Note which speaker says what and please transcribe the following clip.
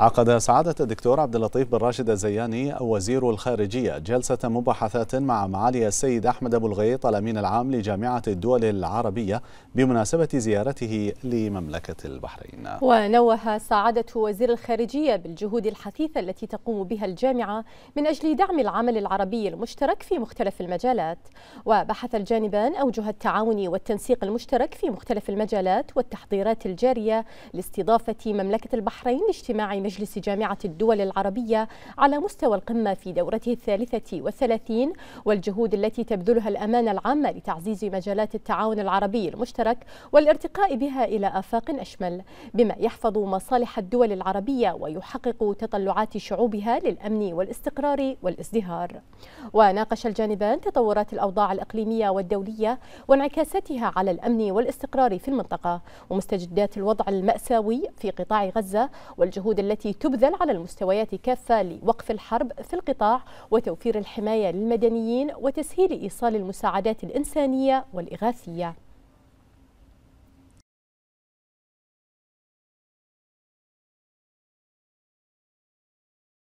Speaker 1: عقد سعادة الدكتور عبد اللطيف بن راشد الزياني وزير الخارجية جلسة مباحثات مع معالي السيد أحمد أبو الغيط الأمين العام لجامعة الدول العربية بمناسبة زيارته لمملكة البحرين
Speaker 2: ونوه سعادة وزير الخارجية بالجهود الحثيثة التي تقوم بها الجامعة من أجل دعم العمل العربي المشترك في مختلف المجالات وبحث الجانبان أوجه التعاون والتنسيق المشترك في مختلف المجالات والتحضيرات الجارية لاستضافة مملكة البحرين لاجتماع مجلس جامعة الدول العربية على مستوى القمة في دورته الثالثة والثلاثين والجهود التي تبذلها الأمانة العامة لتعزيز مجالات التعاون العربي المشترك والارتقاء بها إلى آفاق أشمل بما يحفظ مصالح الدول العربية ويحقق تطلعات شعوبها للأمن والاستقرار والازدهار وناقش الجانبان تطورات الأوضاع الإقليمية والدولية وانعكاساتها على الأمن والاستقرار في المنطقة ومستجدات الوضع المأساوي في قطاع غزة والجهود التي التي تبذل على المستويات كافة لوقف الحرب في القطاع وتوفير الحماية للمدنيين وتسهيل إيصال المساعدات الإنسانية والإغاثية